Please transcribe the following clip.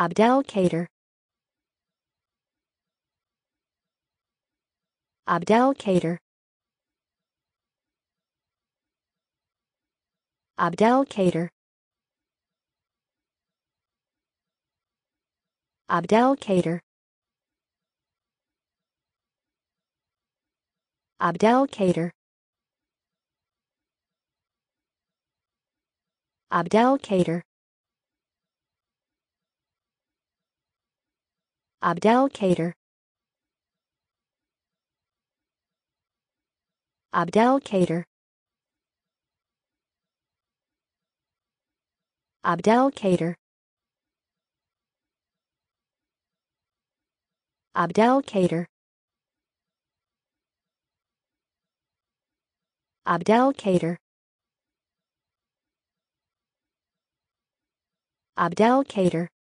Abdelkader Abdelkader Abdelkader Abdelkader Abdelkader Abdelkader Abdel Abdel Abdel Abdel Abdelkader Abdel Abdelkader Abdel Abdelkader